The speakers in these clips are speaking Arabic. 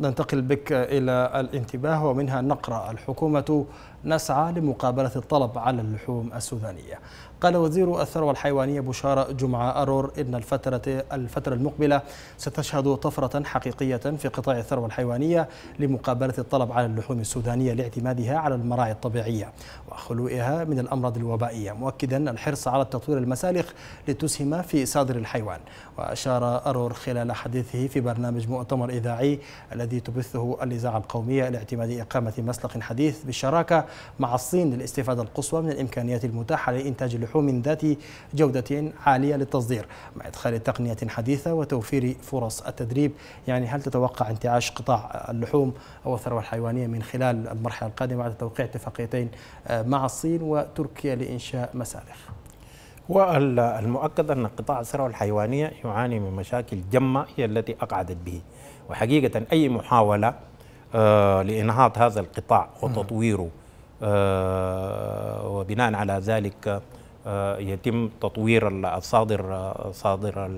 ننتقل بك إلى الانتباه ومنها نقرأ الحكومة نسعى لمقابلة الطلب على اللحوم السودانية قال وزير الثروة الحيوانية بشارة جمعة أرور إن الفترة, الفترة المقبلة ستشهد طفرة حقيقية في قطاع الثروة الحيوانية لمقابلة الطلب على اللحوم السودانية لاعتمادها على المراعي الطبيعية وخلوئها من الأمراض الوبائية مؤكدا الحرص على تطوير المسالخ لتسهم في صادر الحيوان وأشار أرور خلال حديثه في برنامج مؤتمر إذاعي الذي الذي تبثه الإذاعة القومية لاعتماد إقامة مسلق حديث بالشراكة مع الصين للاستفادة القصوى من الإمكانيات المتاحة لإنتاج لحوم ذات جودة عالية للتصدير مع إدخال تقنية حديثة وتوفير فرص التدريب يعني هل تتوقع انتعاش قطاع اللحوم أو الثروة الحيوانية من خلال المرحلة القادمة بعد توقيع اتفاقيتين آه، مع الصين وتركيا لإنشاء مسالخ والمؤكد أن قطاع الثروة الحيوانية يعاني من مشاكل جمة هي التي أقعدت به وحقيقة أي محاولة آه، لإنهاض هذا القطاع وتطويره آه، وبناء على ذلك آه، يتم تطوير الصادر صادر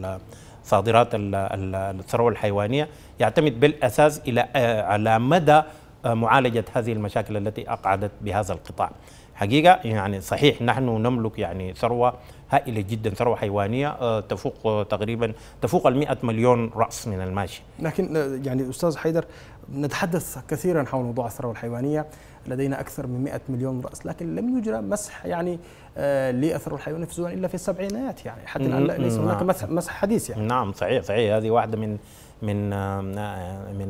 صادرات الثروة الحيوانية يعتمد بالأساس إلى على مدى معالجة هذه المشاكل التي أقعدت بهذا القطاع حقيقة يعني صحيح نحن نملك يعني ثروة هائلة جدا ثروة حيوانية آه، تفوق آه، تقريبا تفوق المئة مليون رأس من الماشي لكن آه، يعني أستاذ حيدر نتحدث كثيرا حول موضوع الثروة الحيوانية لدينا أكثر من 100 مليون رأس لكن لم يجرى مسح يعني آه، لأثر الحيوان في الزوان إلا في السبعينات يعني حتى الآن ليس هناك نعم. مسح, مسح حديث يعني نعم صحيح صحيح هذه واحدة من من آه، من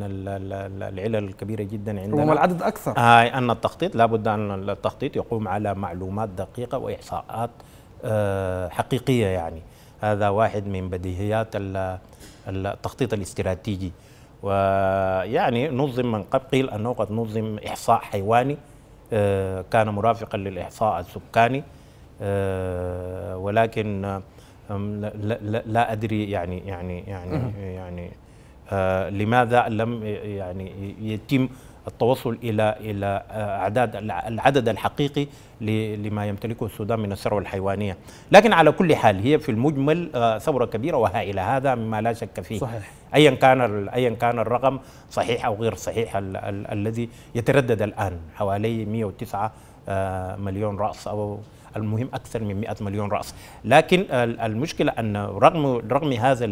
العلل الكبيره جدا عندنا ربما العدد اكثر آه، ان التخطيط لابد ان التخطيط يقوم على معلومات دقيقه واحصاءات حقيقيه يعني هذا واحد من بديهيات التخطيط الاستراتيجي ويعني نظم من قبل قيل أنه قد نظم إحصاء حيواني آه، كان مرافقا للإحصاء السكاني آه، ولكن لا أدري يعني يعني يعني يعني آه، لماذا لم يعني يتم التوصل الى الى آه، اعداد العدد الحقيقي لما يمتلكه السودان من الثروه الحيوانيه، لكن على كل حال هي في المجمل آه، ثوره كبيره وهائله هذا مما لا شك فيه. صحيح. ايا كان ايا كان الرقم صحيح او غير صحيح ال ال الذي يتردد الان حوالي 109 آه، مليون راس او المهم اكثر من 100 مليون راس لكن المشكله ان رغم رغم هذا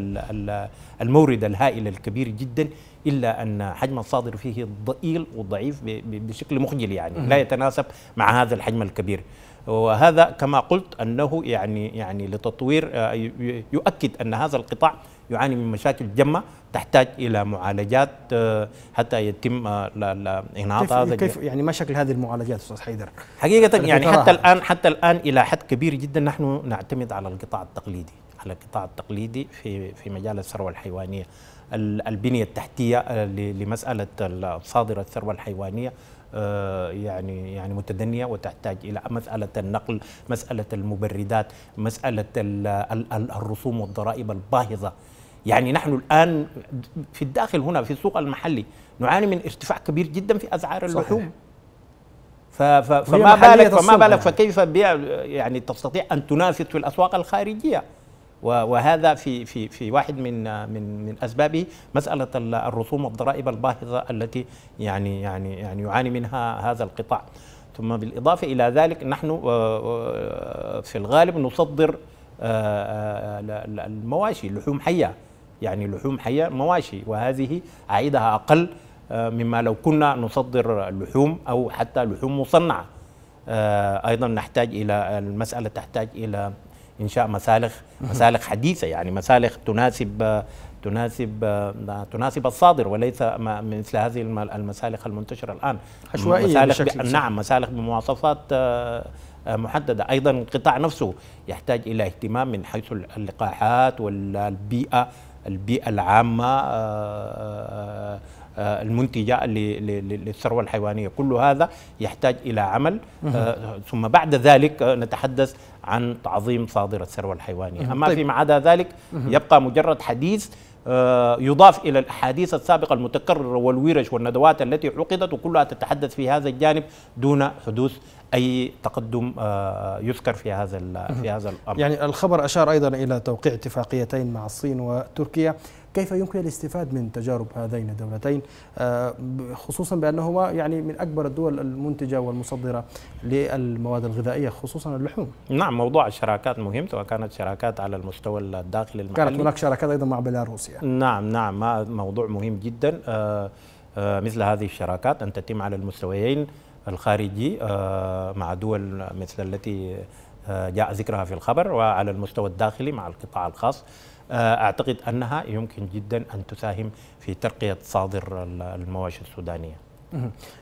المورد الهائل الكبير جدا الا ان حجم الصادر فيه ضئيل وضعيف بشكل مخجل يعني لا يتناسب مع هذا الحجم الكبير وهذا كما قلت انه يعني يعني لتطوير آه، يؤكد ان هذا القطاع يعاني من مشاكل جمة تحتاج إلى معالجات آه، حتى يتم إنعاط آه، هذا كيف يعني ما شكل هذه المعالجات أستاذ حيدر؟ حقيقة يعني حتى الآن حتى الآن إلى حد كبير جدا نحن نعتمد على القطاع التقليدي على القطاع التقليدي في في مجال الثروة الحيوانية البنية التحتية آه، لمسألة صادرة الثروة الحيوانية يعني يعني متدنيه وتحتاج الى مساله النقل، مساله المبردات، مساله الرسوم والضرائب الباهظه يعني نحن الآن في الداخل هنا في السوق المحلي نعاني من ارتفاع كبير جدا في أسعار اللحوم فما بالك فما بالك يعني. فكيف يعني تستطيع أن تنافس في الأسواق الخارجية وهذا في في في واحد من من من اسبابه مساله الرسوم والضرائب الباهظه التي يعني يعني يعني يعاني منها هذا القطاع ثم بالاضافه الى ذلك نحن في الغالب نصدر آه، آه، المواشي اللحوم حيه يعني لحوم حية مواشي وهذه عائدها أقل آه، مما لو كنا نصدر لحوم أو حتى لحوم مصنعة آه، أيضا نحتاج إلى المسألة تحتاج إلى إنشاء مسالخ مسالخ حديثة يعني مسالخ تناسب تناسب تناسب الصادر وليس مثل هذه المسالخ المنتشره الان عشوائيه مسالخ بشكل نعم مسالخ بمواصفات آه، محدده ايضا القطاع نفسه يحتاج الى اهتمام من حيث اللقاحات والبيئه البيئة العامة آه، آه، آه، المنتجة للثروة الحيوانية كل هذا يحتاج إلى عمل ثم بعد ذلك نتحدث عن تعظيم صادر الثروة الحيوانية أما فيما طيب. عدا ذلك يبقى مجرد حديث آه، يضاف إلى الأحاديث السابقة المتكررة والورش والندوات التي عقدت وكلها تتحدث في هذا الجانب دون حدوث أي تقدم آه، يذكر في هذا في هذا الأمر يعني الخبر أشار أيضا إلى توقيع اتفاقيتين مع الصين وتركيا كيف يمكن الاستفاد من تجارب هذين الدولتين آه، خصوصا بأنهما يعني من أكبر الدول المنتجة والمصدرة للمواد الغذائية خصوصا اللحوم نعم موضوع الشراكات مهم سواء كانت شراكات على المستوى الداخلي المحلي كانت هناك شراكات أيضا مع بيلاروسيا نعم نعم موضوع مهم جدا آه، آه، مثل هذه الشراكات أن تتم على المستويين الخارجي مع دول مثل التي جاء ذكرها في الخبر وعلى المستوى الداخلي مع القطاع الخاص آه، أعتقد أنها يمكن جدا أن تساهم في ترقية صادر المواشي السودانية